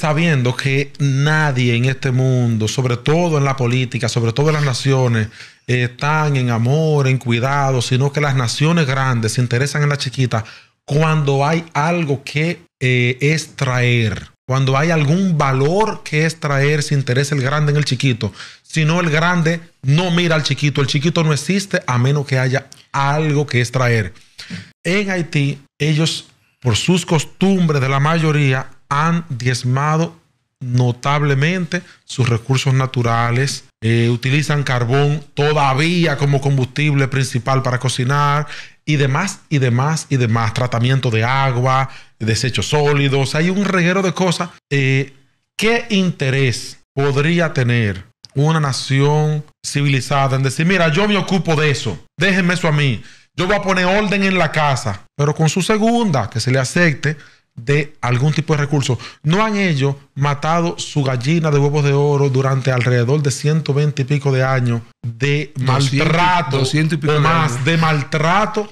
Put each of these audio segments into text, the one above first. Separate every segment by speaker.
Speaker 1: sabiendo que nadie en este mundo, sobre todo en la política, sobre todo en las naciones, están en amor, en cuidado, sino que las naciones grandes se interesan en la chiquita cuando hay algo que extraer, eh, cuando hay algún valor que extraer, se interesa el grande en el chiquito. Si no, el grande no mira al chiquito, el chiquito no existe a menos que haya algo que extraer. En Haití, ellos, por sus costumbres de la mayoría, han diezmado notablemente sus recursos naturales, eh, utilizan carbón todavía como combustible principal para cocinar y demás, y demás, y demás, tratamiento de agua, desechos sólidos, hay un reguero de cosas. Eh, ¿Qué interés podría tener una nación civilizada en decir, mira, yo me ocupo de eso, déjenme eso a mí, yo voy a poner orden en la casa, pero con su segunda, que se le acepte, de algún tipo de recurso. ¿No han ellos matado su gallina de huevos de oro durante alrededor de 120 y pico de años de maltrato más, de maltrato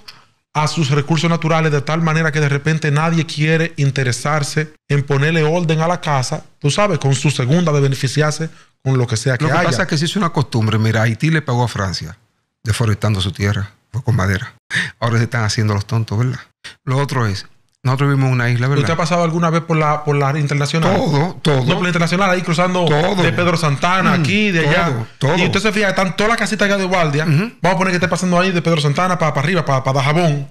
Speaker 1: a sus recursos naturales de tal manera que de repente nadie quiere interesarse en ponerle orden a la casa, tú sabes, con su segunda de beneficiarse con lo que sea que haya. Lo que pasa es que se hizo una costumbre. Mira,
Speaker 2: Haití le pagó a Francia deforestando su tierra con madera. Ahora se están haciendo los tontos, ¿verdad? Lo otro es, nosotros vivimos en una isla, ¿verdad? ¿Usted ha
Speaker 1: pasado alguna vez por la, por la internacional? Todo, todo. No, por la internacional, ahí cruzando de Pedro Santana, mm, aquí, de allá. Y usted se fija, están todas las casitas de guardia. Vamos a poner que esté pasando ahí de Pedro Santana para, arriba, para, para Dajabón.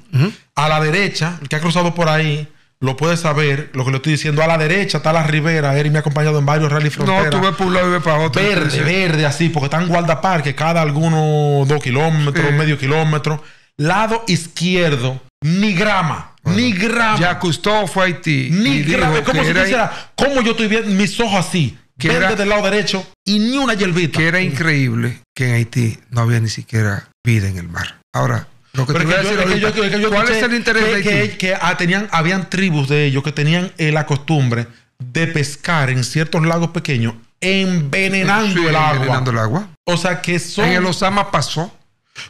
Speaker 1: A la derecha, el que ha cruzado por ahí, lo puede saber, lo que le estoy diciendo. A la derecha está la Ribera. él me ha acompañado en varios rally fronteras. No, tú ves
Speaker 2: por un lado y ves para otro. Verde, verde,
Speaker 1: así, porque están guardaparques, cada alguno dos kilómetros, medio kilómetro. Lado izquierdo, ni grama. Ni grave. Ya fue Haití. Ni grave. ¿Cómo dijera ¿Cómo yo estoy viendo mis ojos así? Que desde del lado derecho y ni una hierbita. Que era
Speaker 2: increíble que en
Speaker 1: Haití no había ni siquiera vida en el mar. Ahora, lo que, te voy a decir ¿cuál es el interés de Haití? Que, ah, tenían, habían tribus de ellos que tenían eh, la costumbre de pescar en ciertos lagos pequeños envenenando, el, agua. O sea que En el Osama pasó.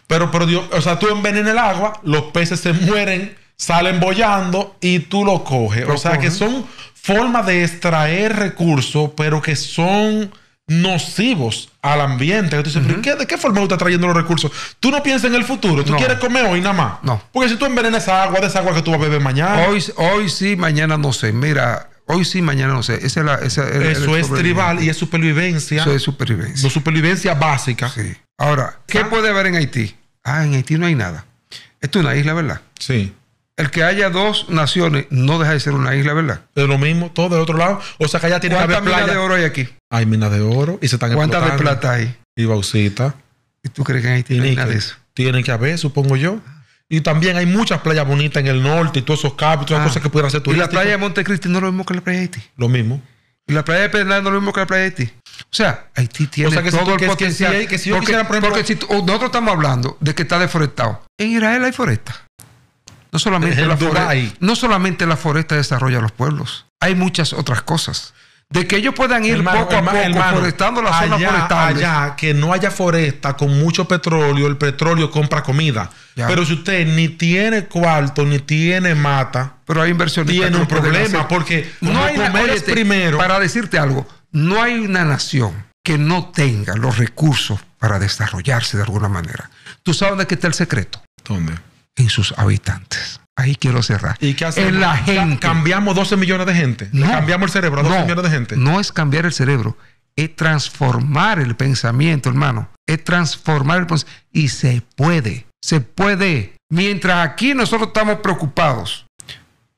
Speaker 1: Pero, pero Dios, o sea, tú envenenas el agua, los peces se mueren salen bollando y tú lo coges. o sea que son formas de extraer recursos, pero que son nocivos al ambiente. ¿de qué forma tú estás trayendo los recursos? Tú no piensas en el futuro, tú quieres comer hoy nada más. No. Porque si tú envenenas agua, de esa agua que tú vas a beber mañana. Hoy,
Speaker 2: hoy sí, mañana no sé. Mira, hoy sí, mañana no sé. Esa es Eso es tribal y es supervivencia. Eso es supervivencia. No, supervivencia básica. Sí. Ahora, ¿qué ah. puede haber en Haití? Ah, en Haití no hay nada. Esto es una isla, ¿verdad? Sí. El que haya dos naciones no deja de ser una isla, ¿verdad? Es lo mismo, todo del otro lado. O sea que allá tiene que haber minas de oro hay
Speaker 1: aquí? Hay minas de oro y se están ¿Cuántas de plata hay? Y bauxita. ¿Y tú crees que en Haití hay nada de eso? tiene que haber, supongo yo. Y también hay muchas playas bonitas en el norte y todos esos capos, todas esas ah. cosas que pudieran hacer turísticas. ¿Y la playa de
Speaker 2: Montecristi no es lo mismo que la playa de Haití? Lo mismo. ¿Y la playa de Pernal no es lo mismo que la playa de Haití? O sea, Haití tiene todo el potencial. si porque si, nosotros estamos hablando de que está deforestado. En Israel hay foresta. No solamente, la foresta, no solamente desarrolla los pueblos, hay muchas otras cosas. De que ellos puedan ir poco a poco forestando la zona Allá,
Speaker 1: que no haya foresta con mucho petróleo, el petróleo compra comida. Pero si usted ni tiene cuarto, ni tiene mata, pero hay inversiones. tiene un problema. Porque no hay primero. Para
Speaker 2: decirte algo, no hay una nación que no tenga los recursos para desarrollarse de alguna manera. ¿Tú sabes dónde está el secreto? ¿Dónde? en sus habitantes. Ahí quiero cerrar. ¿Y qué En la
Speaker 1: gente. Cambiamos 12 millones de gente. cambiamos el cerebro a 12 millones de
Speaker 2: gente. No es cambiar el cerebro, es transformar el pensamiento, hermano. Es transformar el pensamiento. Y se puede, se puede. Mientras aquí nosotros estamos preocupados.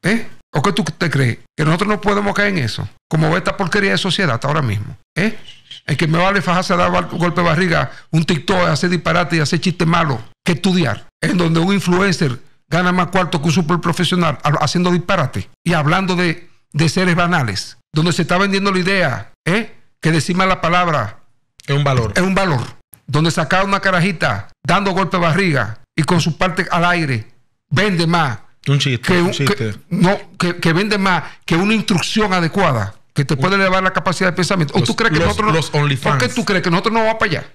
Speaker 2: ¿Eh? ¿O qué tú te crees? Que nosotros no podemos caer en eso. Como ve esta porquería de sociedad ahora mismo. ¿Eh? El que me vale fajarse a dar golpe de barriga, un TikTok, hacer disparate y hacer chiste malo que estudiar. En donde un influencer gana más cuarto que un super profesional haciendo disparate y hablando de, seres banales. Donde se está vendiendo la idea, ¿eh? que decima la palabra es un valor. Es un valor. Donde sacar una carajita dando golpe de barriga y con su parte al aire vende más. Un chiste. Que, un, chiste. no, que, que vende más que una instrucción adecuada que te puede elevar la capacidad de pensamiento. ¿O tú crees que nosotros ¿Por qué tú crees que nosotros no vamos para allá?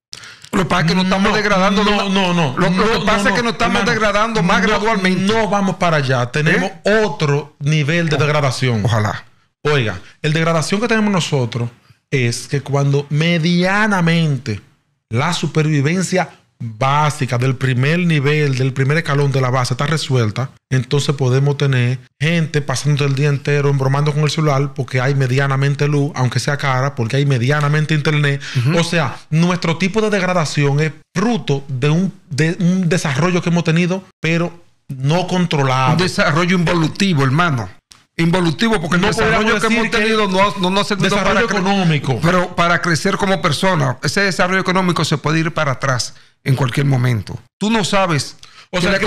Speaker 2: Lo que pasa es que nos
Speaker 1: estamos degradando. No, no, no. Lo, que pasa no, es que nos estamos degradando más gradualmente. No vamos para allá. Tenemos ¿Eh? otro nivel de degradación. Ojalá. Oiga, el degradación que tenemos nosotros es que cuando medianamente la supervivencia básica, del primer nivel, del primer escalón de la base está resuelta, entonces podemos tener gente pasando el día entero embromando con el celular porque hay medianamente luz, aunque sea cara, porque hay medianamente internet. O sea, nuestro tipo de degradación es fruto de un, de un desarrollo que hemos tenido, pero no controlado. Un desarrollo involutivo, hermano involutivo, porque no el desarrollo que hemos tenido no, no, no ha para
Speaker 2: económico. Pero para crecer como persona, ese desarrollo económico se puede ir para atrás en cualquier momento. Tú no sabes. O sea, el,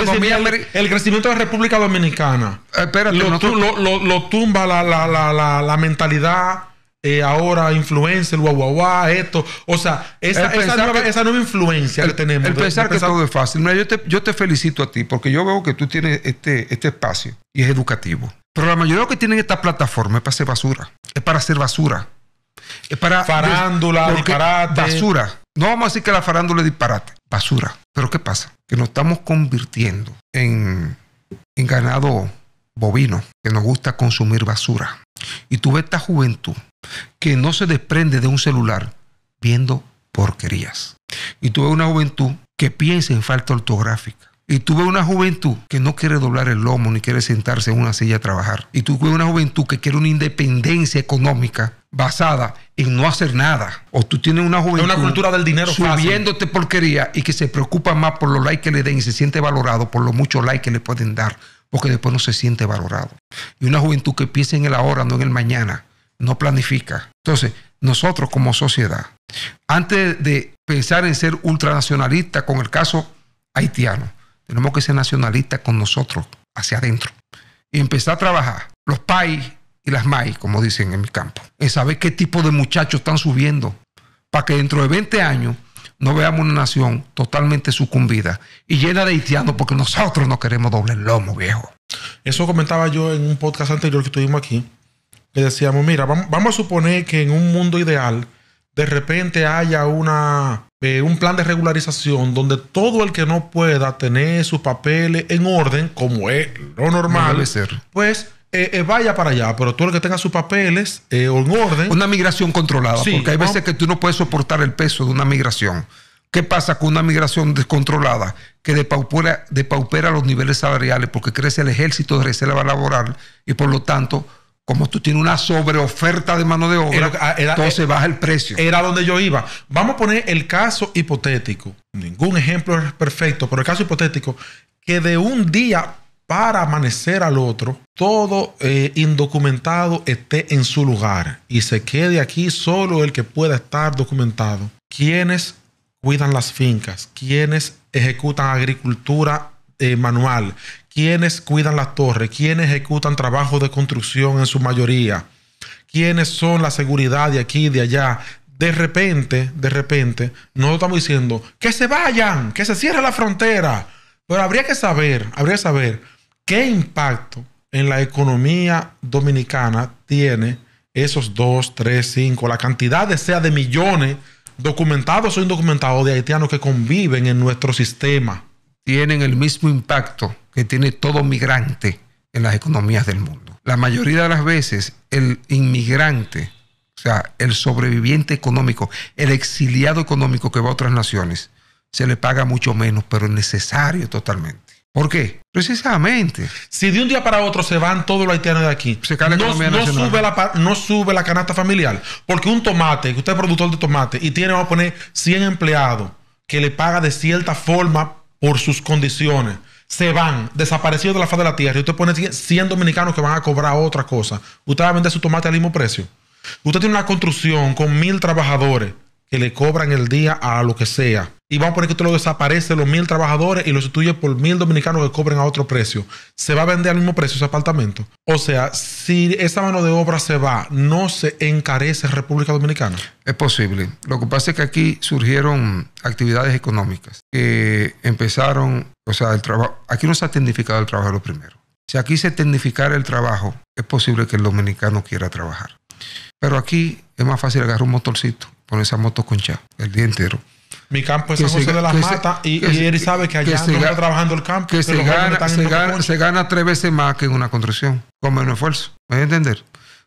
Speaker 1: crecimiento de la República Dominicana eh, espérate, lo, tumba la, mentalidad eh, ahora influencia guau, guau, esto. O sea, esa, nueva, influencia que tenemos. El
Speaker 2: fácil. yo te, yo te felicito a ti porque yo veo que tú tienes este, este espacio y es educativo. Pero la mayoría de lo que tienen esta plataforma es para hacer basura. Es para hacer basura. Es para. Farándula, disparate. Basura. No vamos a decir que la farándula es disparate. Basura. Pero ¿qué pasa? Que nos estamos convirtiendo en, en ganado bovino, que nos gusta consumir basura. Y tú ves esta juventud que no se desprende de un celular viendo porquerías. Y tú ves una juventud que piensa en falta ortográfica, y tú ves una juventud que no quiere doblar el lomo ni quiere sentarse en una silla a trabajar. Y tú ves una juventud que quiere una independencia económica basada en no hacer nada. O tú tienes una juventud. Una cultura del dinero Subiéndote porquería y que se preocupa más por los likes que le den y se siente valorado por los muchos likes que le pueden dar, porque después no se siente valorado. Y una juventud que piensa en el ahora, no en el mañana, no planifica. Entonces, nosotros como sociedad, antes de pensar en ser ultranacionalista con el caso haitiano, tenemos que ser nacionalistas con nosotros, hacia adentro. Y empezar a trabajar los PAI y las MAI, como dicen en mi campo. En saber qué tipo de muchachos están subiendo. Para que dentro de 20 años no veamos una nación
Speaker 1: totalmente sucumbida y llena de haitianos porque nosotros no queremos doble lomo, viejo. Eso comentaba yo en un podcast anterior que tuvimos aquí, que decíamos, mira, vamos a suponer que en un mundo ideal de repente haya una, eh, un plan de regularización donde todo el que no pueda tener sus papeles en orden, como es lo normal, ser. pues eh, eh, vaya para allá, pero todo el que tenga sus papeles en orden.
Speaker 2: Una migración controlada, porque hay veces que tú no puedes soportar el peso de una migración. ¿Qué pasa con una migración descontrolada que depaupera, depaupera los niveles salariales porque crece el ejército de reserva laboral y por lo tanto como tú tienes una sobreoferta de mano de obra, ah, entonces eh,
Speaker 1: baja el precio. Era donde yo iba. Vamos a poner el caso hipotético. Ningún ejemplo es perfecto, pero el caso hipotético, que de un día para amanecer al otro, todo eh, indocumentado esté en su lugar y se quede aquí solo el que pueda estar documentado. ¿Quiénes cuidan las fincas? ¿Quiénes ejecutan agricultura eh, manual? quiénes cuidan las torres, quiénes ejecutan trabajos de construcción en su mayoría, quiénes son la seguridad de aquí y de allá. De repente, de repente, no estamos diciendo que se vayan, que se cierre la frontera. Pero habría que saber, habría que saber qué impacto en la economía dominicana tiene esos 2, 3, 5, la cantidad de sea de millones documentados o indocumentados de haitianos que conviven en nuestro sistema tienen el mismo impacto que tiene todo migrante
Speaker 2: en las economías del mundo. La mayoría de las veces el inmigrante, o sea, el sobreviviente económico, el exiliado económico que va a otras naciones, se le paga mucho menos, pero es necesario totalmente. ¿Por qué? Precisamente. Si de
Speaker 1: un día para otro se van todos los haitianos de aquí, no, sube la, no sube la canasta familiar. Porque un tomate, que usted es productor de tomate y tiene, vamos a poner, 100 empleados que le paga de cierta forma por sus condiciones, se van, desaparecidos de la faz de la tierra, y usted pone 100 dominicanos que van a cobrar otra cosa, usted va a vender su tomate al mismo precio. Usted tiene una construcción con mil trabajadores que le cobran el día a lo que sea y vamos a poner que tú lo desaparece los mil trabajadores y lo sustituye por mil dominicanos que cobren a otro precio. ¿Se va a vender al mismo precio ese apartamento? O sea, si esa mano de obra se va, ¿no se encarece República Dominicana?
Speaker 2: Es posible. Lo que pasa es que aquí surgieron actividades económicas que empezaron, o sea, el trabajo, aquí no se ha tecnificado el trabajo lo primero. Si aquí se tecnificara el trabajo, es posible que el dominicano quiera trabajar. Pero aquí es más fácil agarrar un motorcito, poner esa moto concha el día entero
Speaker 1: mi campo es San José de las Matas y, y, él sabe que allá está trabajando el campo. Que se gana, tres veces
Speaker 2: más que en una construcción, con menos esfuerzo. ¿Me a entender?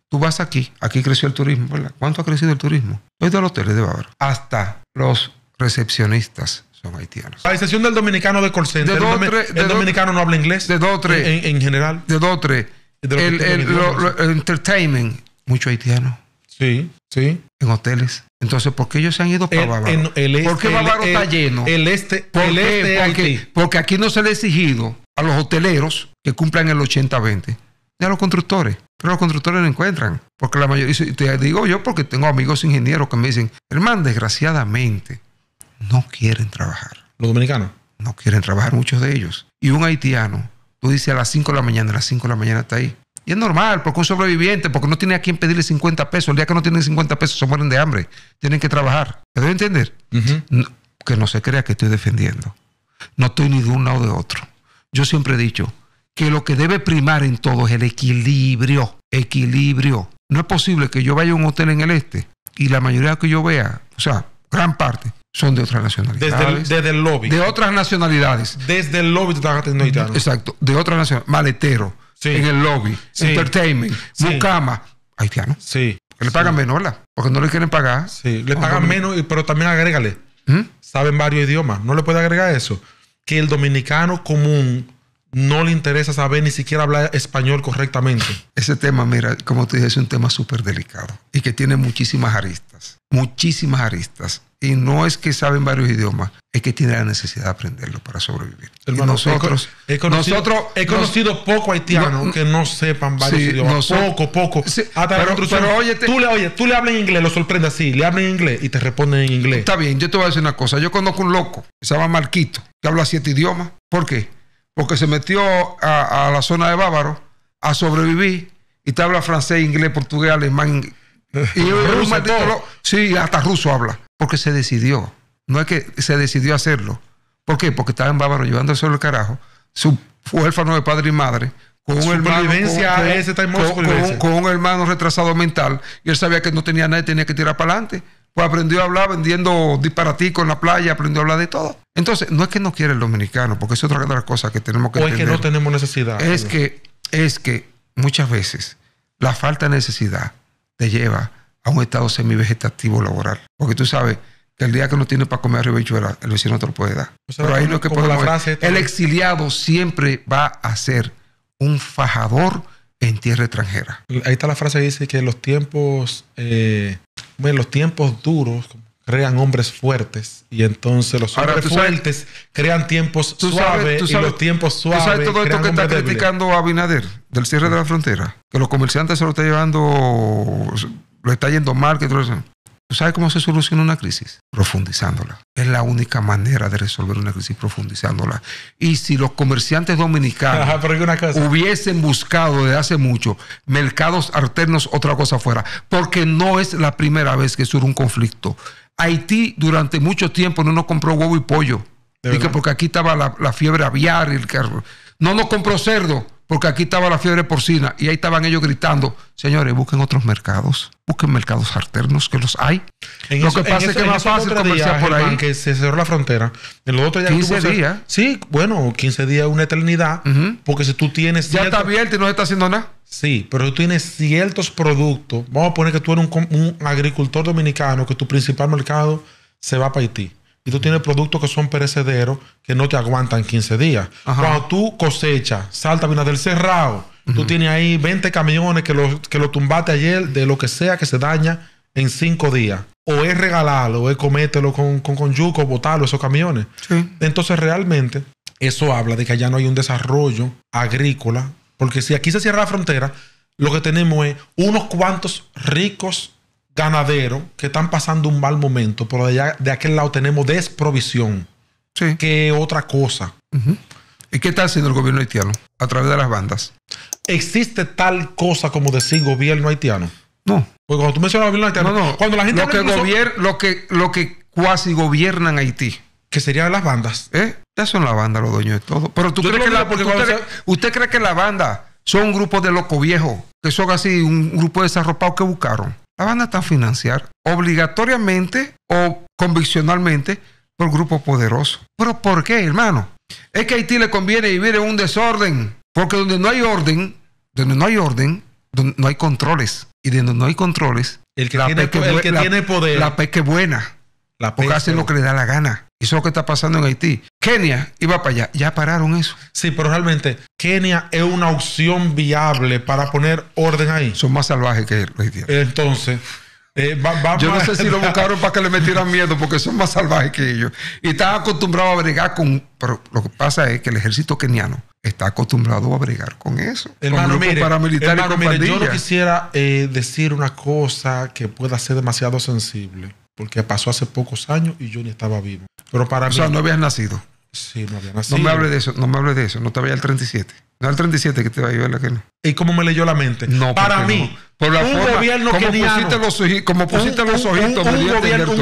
Speaker 2: Tú vas aquí, aquí creció el turismo, ¿Cuánto ha crecido el turismo? Desde los hoteles de Bávaro hasta los recepcionistas son haitianos.
Speaker 1: La excepción del dominicano de Colcente, el, dominicano no habla inglés. De dos tres. En, general. De dos tres. el, el entertainment,
Speaker 2: mucho haitiano. Sí, sí. En hoteles. Entonces, ¿por qué ellos se han ido para Bávaro? El ¿Por qué este, Bávaro está lleno? El
Speaker 1: este, el este
Speaker 2: porque, aquí no se le ha exigido a los hoteleros que cumplan el 80-20, ni a los constructores. Pero los constructores no encuentran. Porque la mayoría, te digo yo porque tengo amigos ingenieros que me dicen, hermano, desgraciadamente, no quieren trabajar. ¿Los dominicanos? No quieren trabajar muchos de ellos. Y un haitiano, tú dices a las 5 de la mañana, a las 5 de la mañana está ahí. Y es normal, porque un sobreviviente, porque no tiene a quién pedirle 50 pesos. El día que no tienen 50 pesos se mueren de hambre. Tienen que trabajar. ¿Me debe entender? que no se crea que estoy defendiendo. No estoy ni de un lado de otro. Yo siempre he dicho que lo que debe primar en todo es el equilibrio. Equilibrio. No es posible que yo vaya a un hotel en el este y la mayoría que yo vea, o sea, gran parte, son de otras nacionalidades.
Speaker 1: Desde el, lobby. De otras
Speaker 2: nacionalidades.
Speaker 1: Desde el lobby te están atendiendo
Speaker 2: Exacto, de otras nacionalidades. Maletero
Speaker 1: en el lobby, entertainment, mucama, Haitiano. Sí. Porque le pagan menos, ¿la? Porque no le quieren pagar. Sí, le pagan menos, pero también agrégale. ¿Mm? Saben varios idiomas. No le puede agregar eso. Que el dominicano común no le interesa saber ni siquiera hablar español correctamente.
Speaker 2: Ese tema, mira, como te dije, es un tema súper delicado y que tiene muchísimas aristas. Muchísimas aristas. Y no es que saben varios idiomas, es que tienen la necesidad de aprenderlo para sobrevivir. nosotros, he, conocido, nosotros, he conocido
Speaker 1: poco haitiano que no sepan varios idiomas. poco, poco. pero, oye tú le tú le hablas en inglés, lo sorprende, así, le hablas en inglés y te responden en inglés. Está bien, yo te voy a decir una cosa. Yo conozco un loco,
Speaker 2: se llama Marquito, que habla siete idiomas. ¿Por qué? Porque se metió a, la zona de Bávaro a sobrevivir y te habla francés, inglés, portugués, alemán. Y ruso, sí, hasta ruso habla porque se decidió. No es que se decidió hacerlo. ¿Por qué? Porque estaba en Bávaro llevándose el carajo. Su huérfano de padre y madre. Con un, hermano, con, con un hermano retrasado mental. Y él sabía que no tenía nadie, tenía que tirar para adelante. Pues aprendió a hablar vendiendo disparatico en la playa, aprendió a hablar de todo. Entonces, no es que no quiera el dominicano, porque es otra, las cosa que tenemos que o es que no tenemos
Speaker 1: necesidad. Es que,
Speaker 2: es que muchas veces la falta de necesidad te lleva a un estado semi-vegetativo laboral. Porque tú sabes que el día que uno tiene para comer arroyo el vecino te lo puede dar. Pero ahí no es que podemos... Frase, el exiliado siempre va a ser un
Speaker 1: fajador en tierra extranjera. Ahí está la frase que dice que los tiempos, eh, bueno, los tiempos duros crean hombres fuertes y entonces los hombres fuertes crean tiempos suaves y los tiempos suaves. ¿Tú sabes todo esto que está criticando
Speaker 2: Abinader del cierre de la frontera? Que los comerciantes se lo están llevando lo está yendo mal, que ¿Tú sabes cómo se soluciona una crisis? Profundizándola. Es la única manera de resolver una crisis, profundizándola. Y si los comerciantes dominicanos hubiesen buscado desde hace mucho mercados alternos, otra cosa fuera, porque no es la primera vez que surge un conflicto. Haití durante mucho tiempo no nos compró huevo y pollo, porque aquí estaba la, la fiebre aviar, y el carro. no nos compró cerdo porque aquí estaba la fiebre porcina y ahí estaban ellos gritando, señores, busquen otros mercados, busquen mercados
Speaker 1: alternos que los hay. lo que pasa es que más fácil por ahí. Que se cerró la frontera. En los otros 15 días. sí, bueno, 15 días una eternidad, porque si tú tienes... Ya está abierto y no está haciendo nada. Sí, pero tú tienes ciertos productos. Vamos a poner que tú eres un, un agricultor dominicano, que tu principal mercado se va para Haití y tú tienes productos que son perecederos que no te aguantan 15 días. Cuando tú cosechas salta una del cerrado, tú tienes ahí 20 camiones que lo, que tumbaste ayer de lo que sea que se daña en 5 días. O es regalarlo, o es comételo con, con, con yuco, botarlo, esos camiones. Entonces realmente eso habla de que allá no hay un desarrollo agrícola, porque si aquí se cierra la frontera, lo que tenemos es unos cuantos ricos ganadero que están pasando un mal momento, pero de, allá, de aquel lado tenemos desprovisión. Sí. Que otra cosa. ¿Y qué está haciendo el gobierno haitiano a través de las bandas? ¿Existe tal cosa como decir gobierno haitiano? No. Porque cuando tú mencionas gobierno haitiano, no, cuando la gente... Lo que, gobierna
Speaker 2: lo que, lo que cuasi gobiernan Haití. Que serían las bandas. ¿Eh? Ya son las bandas los dueños de todo. Pero tú crees que la, porque usted, cree que la banda son un grupo de locos viejos, que son así un grupo desarropado que buscaron van a financiar obligatoriamente o conviccionalmente por grupos poderosos. ¿Pero por qué, hermano? Es que a Haití le conviene vivir en un desorden, porque donde no hay orden, donde no hay orden, donde no hay controles. Y donde no hay controles,
Speaker 1: el que, la tiene, poder, la
Speaker 2: peque buena, la porque hace lo que le da la gana eso es lo que está pasando en
Speaker 1: Haití. Kenia iba para allá, ya pararon eso. Sí, pero realmente Kenia es una opción viable para poner orden ahí. Son más salvajes que los haitianos. Entonces, eh, va, yo no sé si lo
Speaker 2: buscaron para que le metieran miedo, porque son más salvajes que ellos. Y están acostumbrados a bregar con. Pero lo que pasa es que el ejército keniano está acostumbrado a bregar con eso.
Speaker 1: El con mire, paramilitares mire, yo no quisiera eh, decir una cosa que pueda ser demasiado sensible porque pasó hace pocos años y yo ni estaba vivo. Pero para o mí, sea, no habías nacido. Sí, no había nacido. No me hables
Speaker 2: de eso, no me de eso, no te vaya al 37. No al 37 que te va a llevar
Speaker 1: la que no. ¿Y cómo me leyó la mente? No, para mí, un gobierno como como pusiste los ojitos, un,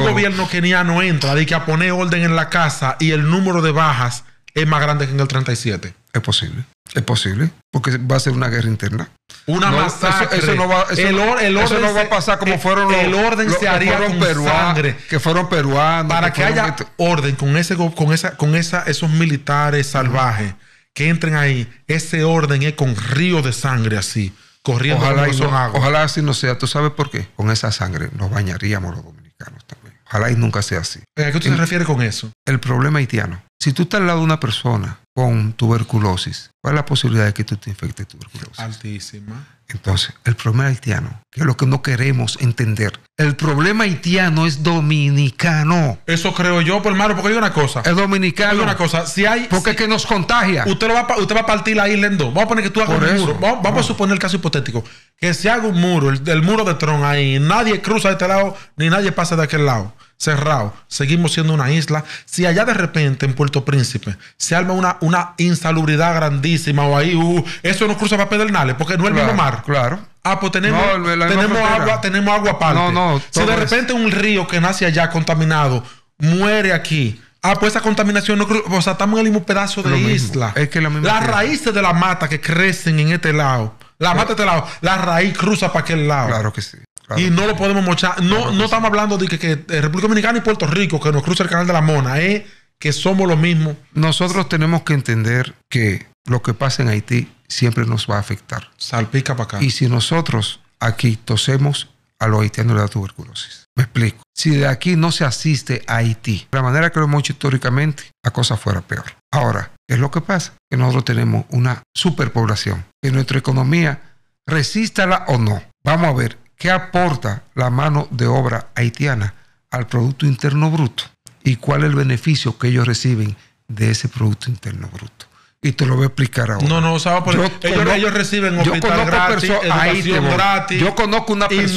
Speaker 1: gobierno, keniano entra de que a poner orden en la casa y el número de bajas es más grande que en el 37.
Speaker 2: Es posible. Es posible, porque va a ser una guerra interna. Una masacre. Eso, no va, a pasar como eh, fueron los, el orden se haría sangre.
Speaker 1: que fueron peruanos. Para que, haya orden con esa esos militares salvajes que entren ahí, ese orden es con río de sangre así, corriendo ojalá agua. Ojalá así no sea, tú sabes por qué? Con esa sangre nos
Speaker 2: bañaríamos los dominicanos también. Ojalá y nunca sea así. ¿A qué tú te refieres con eso? El problema haitiano. Si tú estás al lado de una persona con tuberculosis, ¿cuál es la posibilidad de que tú te infectes
Speaker 1: tuberculosis? Altísima.
Speaker 2: Entonces, el problema haitiano, que es lo que no queremos entender. El
Speaker 1: problema haitiano es dominicano. Eso creo yo, por hermano, porque hay una cosa. Es dominicano. Hay una cosa. Si hay. Porque es que nos contagia. Usted, lo va, usted a partir la isla Vamos a poner que tú hagas un muro. Vamos, a suponer el caso hipotético. Que se haga un muro, el, el muro de Tron ahí. Nadie cruza de este lado, ni nadie pasa de aquel lado cerrado, seguimos siendo una isla. Si allá de repente en Puerto Príncipe se arma una, una insalubridad grandísima o ahí, uh, eso no cruza para Pedernales, porque no es el mismo mar. Claro. Ah, pues tenemos, tenemos agua, tenemos agua aparte. No, no, si de repente un río que nace allá contaminado muere aquí, Ah, pues esa contaminación no O sea, estamos en el mismo pedazo de isla. Es que Las raíces de la mata que crecen en este lado. La mata de este lado. La raíz cruza para aquel lado. Claro
Speaker 2: que sí. Y
Speaker 1: no lo podemos mochar. No, no estamos hablando de que, República Dominicana y Puerto Rico, que nos cruza el canal de la Mona, es eh, que somos lo mismo.
Speaker 2: Nosotros tenemos que entender que lo que pasa en Haití siempre nos va a afectar. Salpica para acá. Y si nosotros aquí tosemos, a los haitianos le da tuberculosis. Me explico. Si de aquí no se asiste a Haití, de la manera que lo hemos hecho históricamente, la cosa fuera peor. Ahora, ¿qué es lo que pasa? Que nosotros tenemos una superpoblación, que nuestra economía, resístala o no. Vamos a ver ¿Qué aporta la mano de obra haitiana al Producto Interno Bruto? ¿Y cuál es el beneficio que ellos reciben de ese Producto Interno Bruto? Y te lo voy a explicar ahora.
Speaker 1: No, no, o sea, ellos, reciben hospital gratis, Yo conozco una persona. yo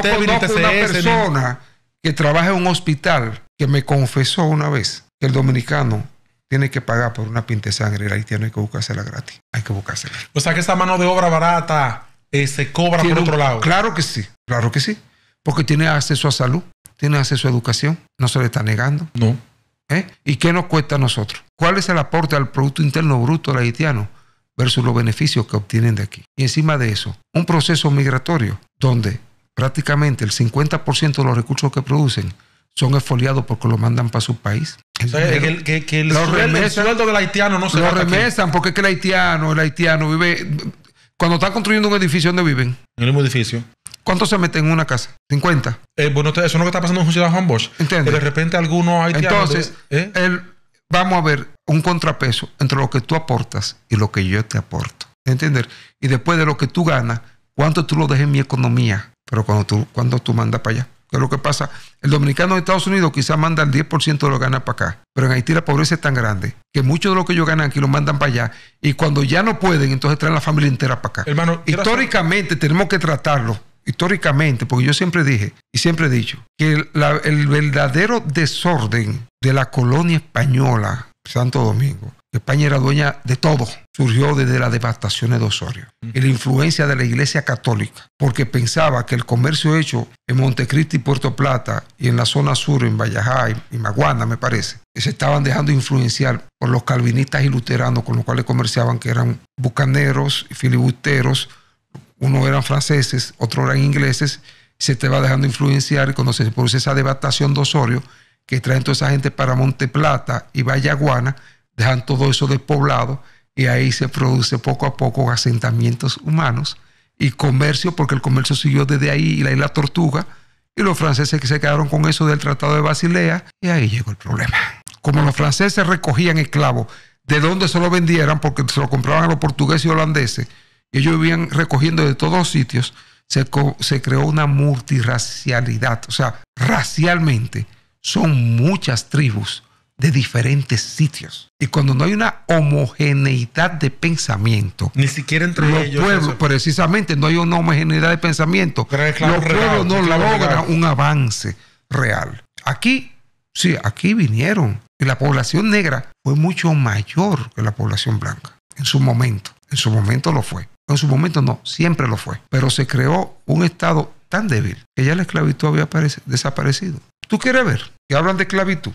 Speaker 1: conozco una persona
Speaker 2: que trabaja en un hospital que me confesó una vez que el dominicano tiene que pagar por una pinta de sangre. El haitiano hay que buscársela gratis. Hay que buscársela.
Speaker 1: O sea, que esa mano de obra barata
Speaker 2: eh, se cobra por otro lado. Claro que sí, claro que sí. Porque tiene acceso a salud, tiene acceso a educación, no se le está negando. No. ¿Eh? ¿Y qué nos cuesta a nosotros? ¿Cuál es el aporte al Producto Interno Bruto del haitiano versus los beneficios que obtienen de aquí? Y encima de eso, un proceso migratorio donde prácticamente el 50% de los recursos que producen son esfoliados porque lo mandan para su país.
Speaker 1: O que,
Speaker 2: el, sueldo, remesan, del haitiano no se Lo remesan porque es que el haitiano, el haitiano vive
Speaker 1: cuando están construyendo un edificio, donde viven? En el edificio. ¿Cuántos se meten en una casa? ¿50? Eh, bueno, eso es lo que está pasando en Ciudad Juan Bosch. de repente algunos hay. Entonces,
Speaker 2: ¿eh? vamos a ver un contrapeso entre lo que tú aportas y lo que yo te aporto. ¿Entender? Y después de lo que tú ganas, ¿cuánto tú lo dejas en mi economía? Pero cuando tú, cuando tú mandas para allá es lo que pasa. El dominicano de Estados Unidos quizá manda el 10% de lo que gana para acá, pero en Haití la pobreza es tan grande que muchos de lo que ellos ganan aquí lo mandan para allá y cuando ya no pueden, entonces traen la familia entera para acá. Hermano, históricamente tenemos que tratarlo, históricamente, porque yo siempre dije y siempre he dicho que el verdadero desorden de la colonia española, Santo Domingo, España era dueña de todo. Surgió desde la devastación de Osorio y la influencia de la Iglesia Católica, porque pensaba que el comercio hecho en Montecristi y Puerto Plata y en la zona sur, en Vallajá y Maguana, me parece, que se estaban dejando influenciar por los calvinistas y luteranos con los cuales comerciaban, que eran bucaneros y filibusteros. Unos eran franceses, otros eran ingleses. Se te va dejando influenciar y cuando se produce esa devastación de Osorio, que traen toda esa gente para Monteplata y Vallaguana, dejan todo eso despoblado y ahí se produce poco a poco asentamientos humanos y comercio, porque el comercio siguió desde ahí y la isla Tortuga, y los franceses que se quedaron con eso del Tratado de Basilea, y ahí llegó el problema. Como los franceses recogían esclavos de donde se lo vendieran, porque se lo compraban a los portugueses y holandeses, y ellos vivían recogiendo de todos sitios, se, se creó una multiracialidad, o sea, racialmente son muchas tribus de diferentes sitios. Y cuando no hay una homogeneidad de pensamiento, ni siquiera entre los ellos pueblos, precisamente no hay una homogeneidad de pensamiento, los pueblos no logran un avance real. Aquí, sí, aquí vinieron. Y la población negra fue mucho mayor que la población blanca en su momento. En su momento lo fue. En su momento no, siempre lo fue. Pero se creó un Estado tan débil que ya la esclavitud había desaparecido. ¿Tú quieres ver? Que hablan de esclavitud.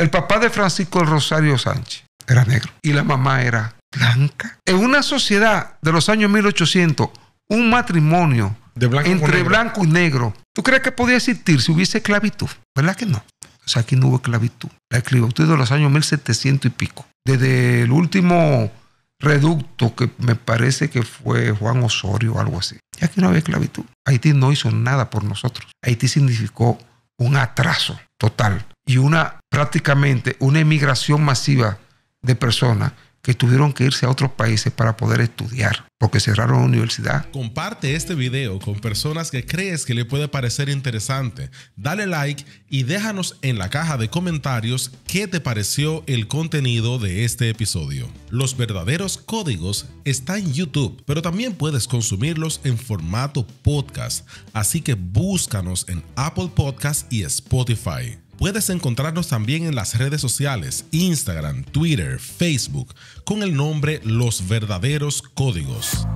Speaker 2: El papá de Francisco Rosario Sánchez era negro y la mamá era blanca. En una sociedad de los años 1800, un matrimonio entre blanco y negro, ¿tú crees que podía existir si hubiese esclavitud? ¿Verdad que no? O sea, aquí no hubo esclavitud. La esclavitud de los años 1700 y pico. Desde el último reducto que me parece que fue Juan Osorio o algo así. Y aquí no había esclavitud. Haití no hizo nada por nosotros. Haití significó un atraso total y una prácticamente una emigración masiva de personas que tuvieron que irse a otros países para poder estudiar, porque cerraron la universidad.
Speaker 1: Comparte este video con personas que crees que le puede parecer interesante. Dale like y déjanos en la caja de comentarios qué te pareció el contenido de este episodio. Los verdaderos códigos están en YouTube, pero también puedes consumirlos en formato podcast, así que búscanos en Apple Podcast y Spotify. Puedes encontrarnos también en las redes sociales, Instagram, Twitter, Facebook, con el nombre Los Verdaderos Códigos.